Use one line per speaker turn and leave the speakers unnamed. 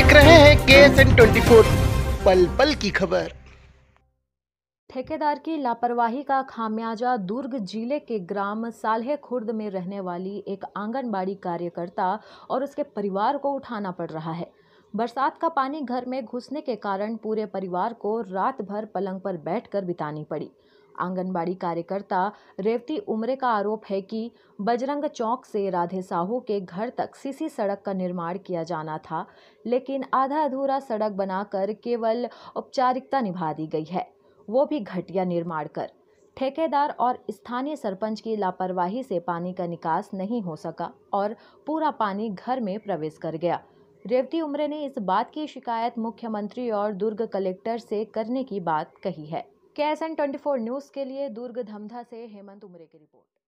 देख रहे हैं के एस एन ट्वेंटी फोर पल पल की खबर
ठेकेदार की लापरवाही का खामियाजा दुर्ग जिले के ग्राम साल्हे खुर्द में रहने वाली एक आंगनबाड़ी कार्यकर्ता और उसके परिवार को उठाना पड़ रहा है बरसात का पानी घर में घुसने के कारण पूरे परिवार को रात भर पलंग पर बैठकर बितानी पड़ी आंगनबाड़ी कार्यकर्ता रेवती उमरे का आरोप है कि बजरंग चौक से राधे साहू के घर तक सीसी सड़क का निर्माण किया जाना था लेकिन आधा अधूरा सड़क बनाकर केवल औपचारिकता निभा दी गई है वो भी घटिया निर्माण कर ठेकेदार और स्थानीय सरपंच की लापरवाही से पानी का निकास नहीं हो सका और पूरा पानी घर में प्रवेश कर गया रेवती उमरे ने इस बात की शिकायत मुख्यमंत्री और दुर्ग कलेक्टर से करने की बात कही है के S N twenty four news के लिए दुर्ग धमधा से
हेमंत उमरे की
रिपोर्ट